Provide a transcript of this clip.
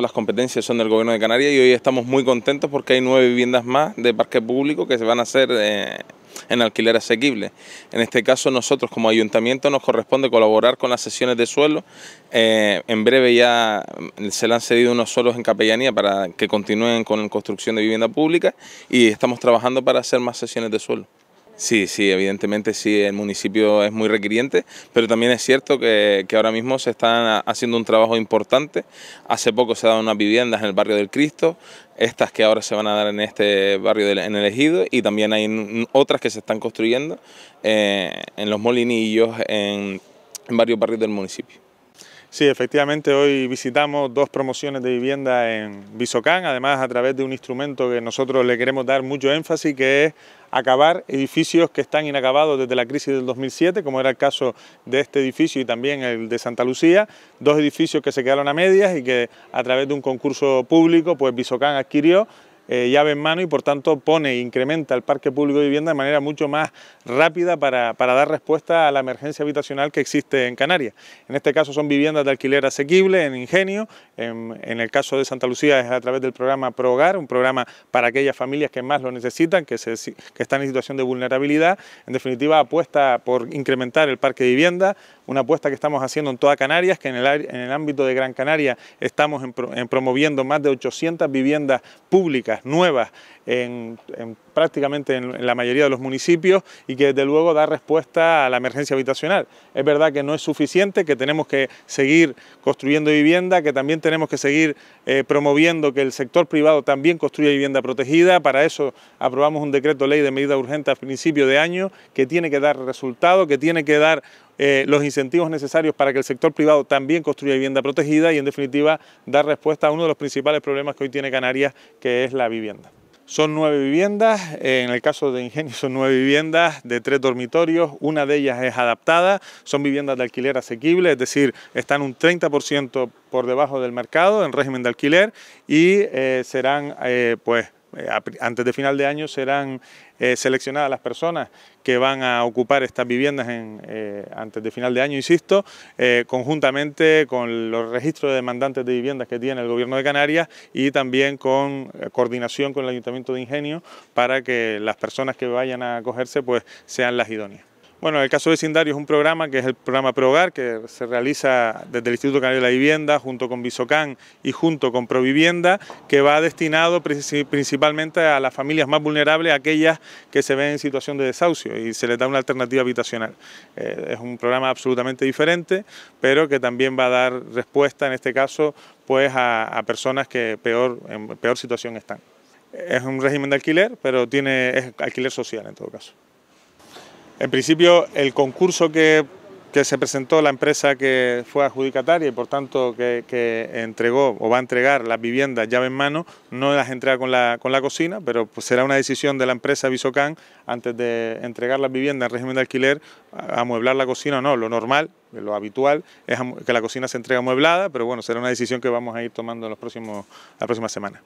Las competencias son del Gobierno de Canarias y hoy estamos muy contentos porque hay nueve viviendas más de parque público que se van a hacer eh, en alquiler asequible. En este caso nosotros como ayuntamiento nos corresponde colaborar con las sesiones de suelo. Eh, en breve ya se le han cedido unos suelos en capellanía para que continúen con la construcción de vivienda pública y estamos trabajando para hacer más sesiones de suelo. Sí, sí, evidentemente sí, el municipio es muy requiriente, pero también es cierto que, ahora mismo se están haciendo un trabajo importante. Hace poco se han dado unas viviendas en el barrio del Cristo, estas que ahora se van a dar en este barrio del, en el Ejido y también hay otras que se están construyendo eh, en los molinillos, en, en varios barrios del municipio. Sí, efectivamente hoy visitamos dos promociones de vivienda en Bisocán, además a través de un instrumento que nosotros le queremos dar mucho énfasis, que es acabar edificios que están inacabados desde la crisis del 2007, como era el caso de este edificio y también el de Santa Lucía, dos edificios que se quedaron a medias y que a través de un concurso público, pues Bisocán adquirió eh, llave en mano y por tanto pone e incrementa el parque público de vivienda de manera mucho más rápida para, dar respuesta a la emergencia habitacional que existe en Canarias. En este caso son viviendas de alquiler asequible en Ingenio, en, el caso de Santa Lucía es a través del programa ProHogar, un programa para aquellas familias que más lo necesitan, que, se, están en situación de vulnerabilidad. En definitiva, apuesta por incrementar el parque de vivienda, una apuesta que estamos haciendo en toda Canarias, que en el, en el ámbito de Gran Canaria estamos en promoviendo más de 800 viviendas públicas nuevas en, prácticamente en, la mayoría de los municipios y que desde luego da respuesta a la emergencia habitacional. Es verdad que no es suficiente, que tenemos que seguir construyendo vivienda, que también tenemos que seguir eh, promoviendo que el sector privado también construya vivienda protegida. Para eso aprobamos un decreto ley de medida urgente a principio de año que tiene que dar resultado, que tiene que dar eh, los incentivos necesarios para que el sector privado también construya vivienda protegida y en definitiva dar respuesta a uno de los principales problemas que hoy tiene Canarias, que es la vivienda. Son nueve viviendas, eh, en el caso de Ingenio son nueve viviendas de tres dormitorios, una de ellas es adaptada, son viviendas de alquiler asequible, es decir, están un 30% por debajo del mercado en régimen de alquiler y eh, serán pues eh, antes de final de año serán eh, seleccionadas las personas que van a ocupar estas viviendas en, eh, antes de final de año, insisto, conjuntamente con los registros de demandantes de viviendas que tiene el Gobierno de Canarias y también con coordinación con el Ayuntamiento de Ingenio para que las personas que vayan a acogerse pues, sean las idóneas. Bueno, el caso vecindario es un programa que es el programa Prohogar, que se realiza desde el Instituto Canario de la Vivienda, junto con Visocan y junto con Provivienda, que va destinado principalmente a las familias más vulnerables, aquellas que se ven en situación de desahucio y se les da una alternativa habitacional. Eh, es un programa absolutamente diferente, pero que también va a dar respuesta, en este caso, pues a, personas que peor, en peor situación están. Es un régimen de alquiler, pero tiene, es alquiler social en todo caso. En principio, el concurso que, se presentó, la empresa que fue adjudicataria y por tanto que, entregó o va a entregar las viviendas llave en mano, no las entrega con la, con la cocina, pero pues, será una decisión de la empresa Visocan antes de entregar las viviendas en régimen de alquiler, amueblar la cocina o no. Lo normal, lo habitual, es que la cocina se entregue amueblada, pero bueno, será una decisión que vamos a ir tomando los próximos, la próxima semana.